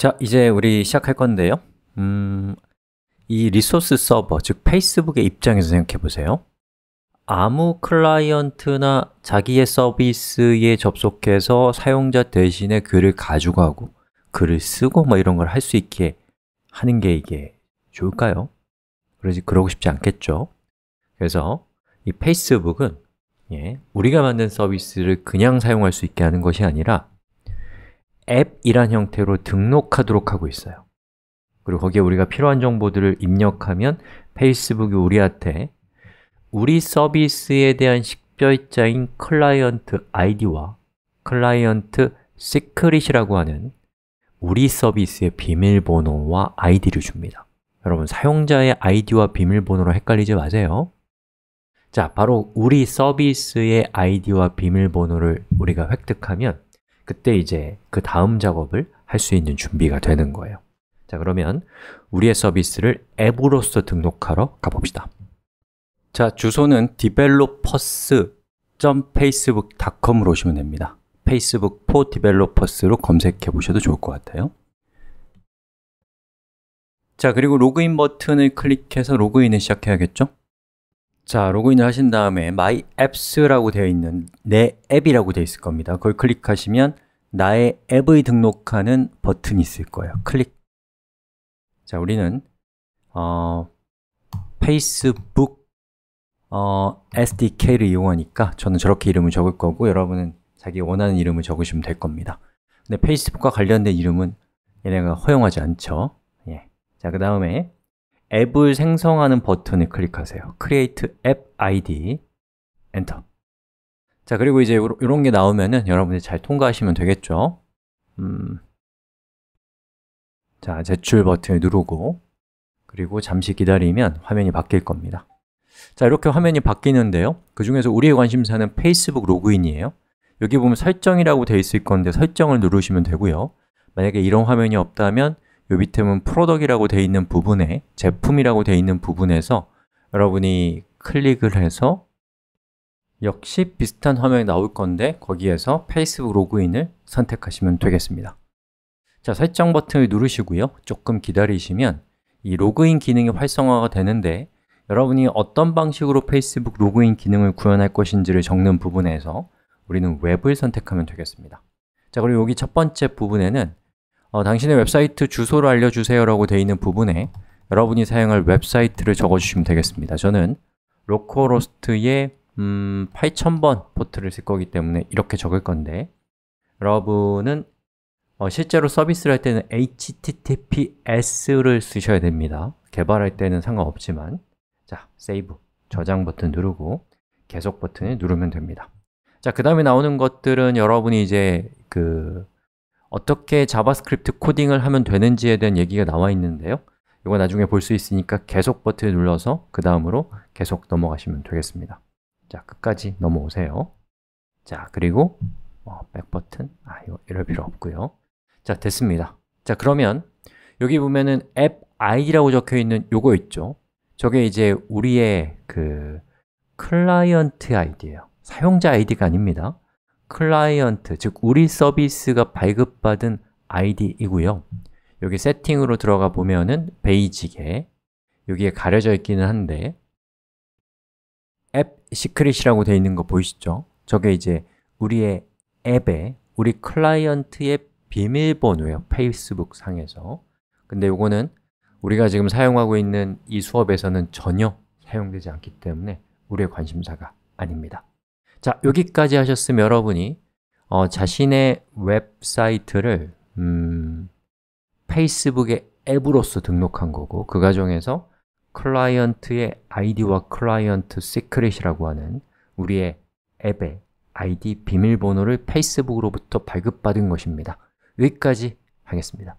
자, 이제 우리 시작할 건데요 음, 이 리소스 서버, 즉 페이스북의 입장에서 생각해 보세요 아무 클라이언트나 자기의 서비스에 접속해서 사용자 대신에 글을 가져가고 글을 쓰고 뭐 이런 걸 할 수 있게 하는 게 이게 좋을까요? 그러지 그러고 싶지 않겠죠? 그래서 이 페이스북은 예, 우리가 만든 서비스를 그냥 사용할 수 있게 하는 것이 아니라 앱이란 형태로 등록하도록 하고 있어요 그리고 거기에 우리가 필요한 정보들을 입력하면 페이스북이 우리한테 우리 서비스에 대한 식별자인 클라이언트 아이디와 클라이언트 시크릿이라고 하는 우리 서비스의 비밀번호와 아이디를 줍니다 여러분, 사용자의 아이디와 비밀번호로 헷갈리지 마세요 자, 바로 우리 서비스의 아이디와 비밀번호를 우리가 획득하면 그때 이제 그 다음 작업을 할 수 있는 준비가 되는 거예요 자 그러면 우리의 서비스를 앱으로서 등록하러 가봅시다 자 주소는 developers.facebook.com으로 오시면 됩니다 페이스북 포 디벨로퍼스로 검색해 보셔도 좋을 것 같아요 자 그리고 로그인 버튼을 클릭해서 로그인을 시작해야겠죠? 자, 로그인을 하신 다음에 My Apps라고 되어 있는 내 앱이라고 되어 있을 겁니다. 그걸 클릭하시면 나의 앱의 등록하는 버튼이 있을 거예요. 클릭. 자, 우리는 어, 페이스북 어, SDK를 이용하니까 저는 저렇게 이름을 적을 거고 여러분은 자기 원하는 이름을 적으시면 될 겁니다. 근데 페이스북과 관련된 이름은 얘네가 허용하지 않죠. 예. 자, 그 다음에 앱을 생성하는 버튼을 클릭하세요 Create App ID 엔터 자, 그리고 이제 이런 게 나오면은 여러분들이 잘 통과하시면 되겠죠 음. 자, 제출 버튼을 누르고 그리고 잠시 기다리면 화면이 바뀔 겁니다 자, 이렇게 화면이 바뀌는데요 그 중에서 우리의 관심사는 페이스북 로그인이에요 여기 보면 설정이라고 되어 있을 건데 설정을 누르시면 되고요 만약에 이런 화면이 없다면 요 밑에는 프로덕이라고 되어 있는 부분에 제품이라고 되어 있는 부분에서 여러분이 클릭을 해서 역시 비슷한 화면이 나올 건데 거기에서 페이스북 로그인을 선택하시면 되겠습니다 자, 설정 버튼을 누르시고요 조금 기다리시면 이 로그인 기능이 활성화가 되는데 여러분이 어떤 방식으로 페이스북 로그인 기능을 구현할 것인지를 적는 부분에서 우리는 웹을 선택하면 되겠습니다 자, 그리고 여기 첫 번째 부분에는 어, 당신의 웹사이트 주소를 알려주세요 라고 되어 있는 부분에 여러분이 사용할 웹사이트를 적어주시면 되겠습니다 저는 로코로스트의 음, 8000번 포트를 쓸 거기 때문에 이렇게 적을 건데 여러분은 어, 실제로 서비스를 할 때는 HTTPS를 쓰셔야 됩니다 개발할 때는 상관없지만 자, 세이브 저장 버튼 누르고 계속 버튼을 누르면 됩니다 자, 그 다음에 나오는 것들은 여러분이 이제 그 어떻게 자바스크립트 코딩을 하면 되는지에 대한 얘기가 나와 있는데요 이거 나중에 볼 수 있으니까 계속 버튼을 눌러서 그 다음으로 계속 넘어가시면 되겠습니다 자, 끝까지 넘어오세요 자, 그리고 어, 뭐 백버튼, 아, 이거 이럴 필요 없고요 자, 됐습니다 자, 그러면 여기 보면은 앱 id라고 적혀 있는 요거 있죠 저게 이제 우리의 그 클라이언트 아이디예요 사용자 아이디가 아닙니다 클라이언트, 즉 우리 서비스가 발급받은 id이고요 여기 세팅으로 들어가 보면은 베이직에 여기에 가려져 있기는 한데 앱 시크릿이라고 되어 있는 거 보이시죠? 저게 이제 우리의 앱에 우리 클라이언트의 비밀번호예요 페이스북 상에서 근데 요거는 우리가 지금 사용하고 있는 이 수업에서는 전혀 사용되지 않기 때문에 우리의 관심사가 아닙니다 자, 여기까지 하셨으면 여러분이 어, 자신의 웹사이트를 음, 페이스북의 앱으로서 등록한 거고 그 과정에서 클라이언트의 아이디와 클라이언트 시크릿이라고 하는 우리의 앱의 아이디 비밀번호를 페이스북으로부터 발급받은 것입니다 여기까지 하겠습니다